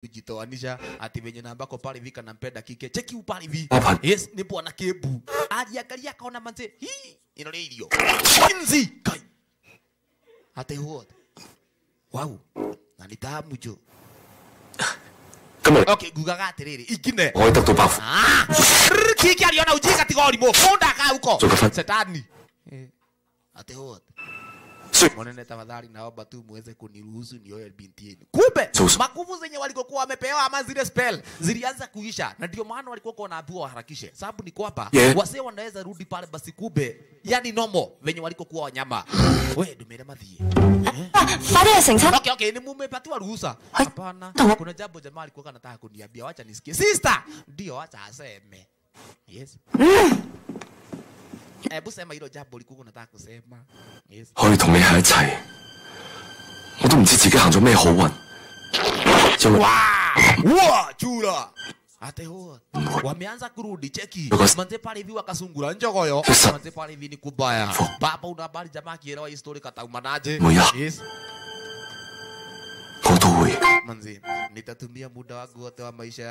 kujitoanisha ati venye na ambako pale vika nampenda kike cheki upali vi yes ni bwana kebu aliangalia akaona manze hii ino ni irio inzi kai ate hiyo wow na ni tamu jo kama okay gugaga atiriri ikine hoita tu bafu ah. kiki aliona ujika tigori mo funda ka huko setani ate eh. hata mwanene tafadhali naomba tu muweze kuniruhusu nioe binti yenu. Kumbe makuvu zenye walikokuwa wamepewa ama zile spell zilianza kuisha, na ndio maana walikuwa wanaambiwa waharakishe, sababu ni kwamba yeah. wasee wanaweza rudi pale basi kube, yani nomo venye walikokuwa wanyama. We dumele madhie eh? Okay, okay, ni mumepatiwa ruhusa? Hapana, kuna jambo jamaa alikuwa anataka kuniambia, wacha nisikie. Sister, ndio, wacha aseme. Yes. Mm. Hebu eh, sema hilo jambo likuwa unataka kusema. Yes. wameanza kurudi cheki, manze pale hivi wakasungura njogoyo, manze pale hivi ni kubaya. Baba una habari, jamaa hii story ya. Yes. manze, nitatumia muda wangu wote wa maisha